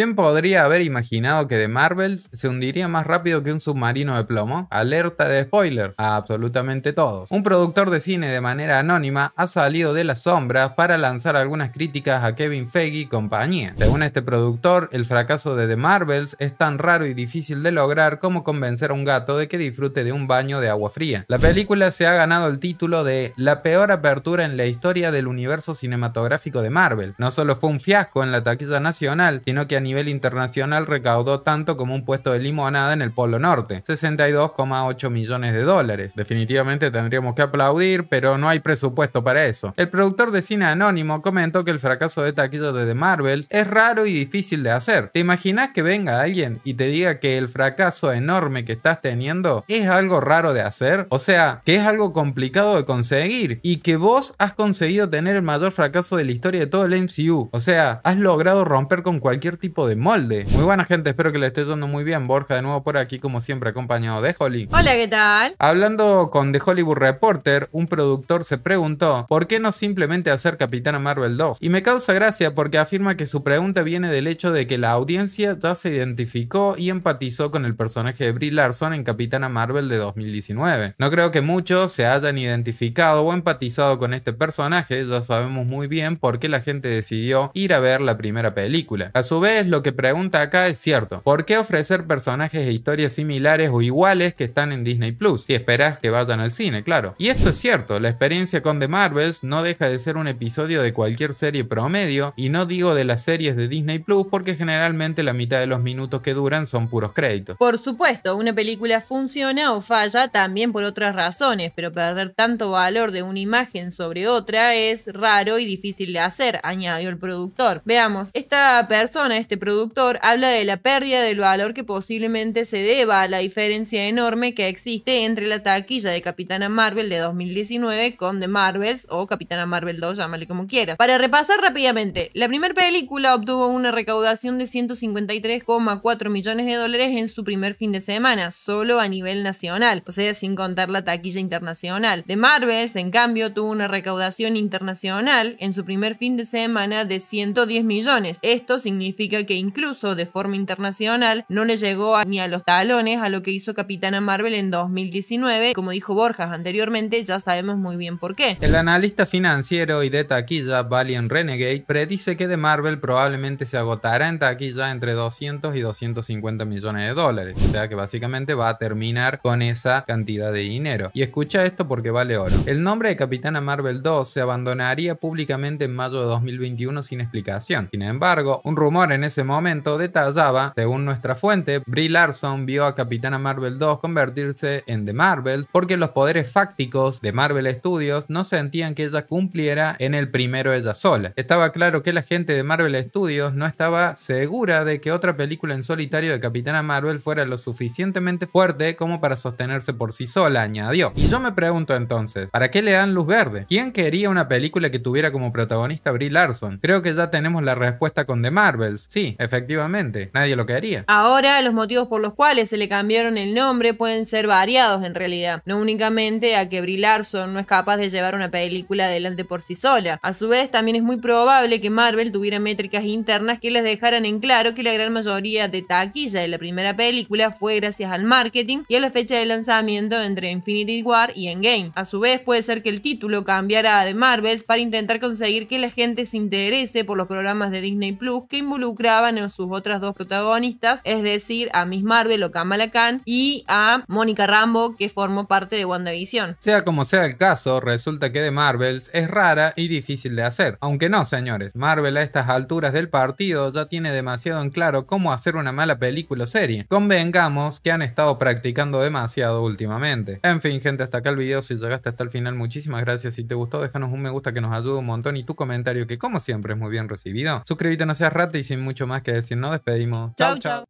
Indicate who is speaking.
Speaker 1: ¿Quién podría haber imaginado que The Marvels se hundiría más rápido que un submarino de plomo? Alerta de spoiler a absolutamente todos. Un productor de cine de manera anónima ha salido de las sombras para lanzar algunas críticas a Kevin Feige y compañía. Según este productor, el fracaso de The Marvels es tan raro y difícil de lograr como convencer a un gato de que disfrute de un baño de agua fría. La película se ha ganado el título de la peor apertura en la historia del universo cinematográfico de Marvel. No solo fue un fiasco en la taquilla nacional, sino que a nivel internacional recaudó tanto como un puesto de limonada en el Polo Norte, 62,8 millones de dólares. Definitivamente tendríamos que aplaudir, pero no hay presupuesto para eso. El productor de cine anónimo comentó que el fracaso de taquillo de The Marvel es raro y difícil de hacer. ¿Te imaginas que venga alguien y te diga que el fracaso enorme que estás teniendo es algo raro de hacer? O sea, que es algo complicado de conseguir y que vos has conseguido tener el mayor fracaso de la historia de todo el MCU. O sea, has logrado romper con cualquier tipo de molde. Muy buena gente, espero que le esté yendo muy bien. Borja de nuevo por aquí como siempre acompañado de Holly.
Speaker 2: Hola, ¿qué tal?
Speaker 1: Hablando con The Hollywood Reporter, un productor se preguntó, ¿por qué no simplemente hacer Capitana Marvel 2? Y me causa gracia porque afirma que su pregunta viene del hecho de que la audiencia ya se identificó y empatizó con el personaje de Brie Larson en Capitana Marvel de 2019. No creo que muchos se hayan identificado o empatizado con este personaje, ya sabemos muy bien por qué la gente decidió ir a ver la primera película. A su vez, lo que pregunta acá es cierto. ¿Por qué ofrecer personajes e historias similares o iguales que están en Disney Plus? Si esperás que vayan al cine, claro. Y esto es cierto, la experiencia con The Marvels no deja de ser un episodio de cualquier serie promedio, y no digo de las series de Disney Plus porque generalmente la mitad de los minutos que duran son puros créditos.
Speaker 2: Por supuesto, una película funciona o falla también por otras razones, pero perder tanto valor de una imagen sobre otra es raro y difícil de hacer, añadió el productor. Veamos, esta persona, este productor habla de la pérdida del valor que posiblemente se deba a la diferencia enorme que existe entre la taquilla de Capitana Marvel de 2019 con The Marvels o Capitana Marvel 2, llámale como quieras. Para repasar rápidamente, la primera película obtuvo una recaudación de 153,4 millones de dólares en su primer fin de semana, solo a nivel nacional, o sea, sin contar la taquilla internacional. The Marvels, en cambio, tuvo una recaudación internacional en su primer fin de semana de 110 millones. Esto significa que incluso de forma internacional no le llegó ni a los talones a lo que hizo Capitana Marvel en 2019. Como dijo Borjas anteriormente, ya sabemos muy bien por qué. El
Speaker 1: analista financiero y de taquilla Valiant Renegade predice que de Marvel probablemente se agotará en taquilla entre 200 y 250 millones de dólares. O sea que básicamente va a terminar con esa cantidad de dinero. Y escucha esto porque vale oro. El nombre de Capitana Marvel 2 se abandonaría públicamente en mayo de 2021 sin explicación. Sin embargo, un rumor en ese ese momento detallaba, según nuestra fuente, Brie Larson vio a Capitana Marvel 2 convertirse en The Marvel porque los poderes fácticos de Marvel Studios no sentían que ella cumpliera en el primero ella sola. Estaba claro que la gente de Marvel Studios no estaba segura de que otra película en solitario de Capitana Marvel fuera lo suficientemente fuerte como para sostenerse por sí sola, añadió. Y yo me pregunto entonces, ¿para qué le dan luz verde? ¿Quién quería una película que tuviera como protagonista Brie Larson? Creo que ya tenemos la respuesta con The Marvels efectivamente, nadie lo quedaría.
Speaker 2: Ahora, los motivos por los cuales se le cambiaron el nombre pueden ser variados en realidad, no únicamente a que Brie no es capaz de llevar una película adelante por sí sola. A su vez, también es muy probable que Marvel tuviera métricas internas que les dejaran en claro que la gran mayoría de taquilla de la primera película fue gracias al marketing y a la fecha de lanzamiento entre Infinity War y Endgame. A su vez, puede ser que el título cambiara de Marvels para intentar conseguir que la gente se interese por los programas de Disney Plus que involucra en sus otras dos protagonistas, es decir, a Miss Marvel o Kamala Khan y a Mónica Rambo, que formó parte de WandaVision.
Speaker 1: Sea como sea el caso, resulta que de Marvels es rara y difícil de hacer. Aunque no, señores, Marvel a estas alturas del partido ya tiene demasiado en claro cómo hacer una mala película o serie. Convengamos que han estado practicando demasiado últimamente. En fin, gente, hasta acá el video. Si llegaste hasta el final, muchísimas gracias. Si te gustó, déjanos un me gusta que nos ayuda un montón y tu comentario que como siempre es muy bien recibido. Suscríbete, no seas rata y sin mucho mucho más que decir, no despedimos. chau chao.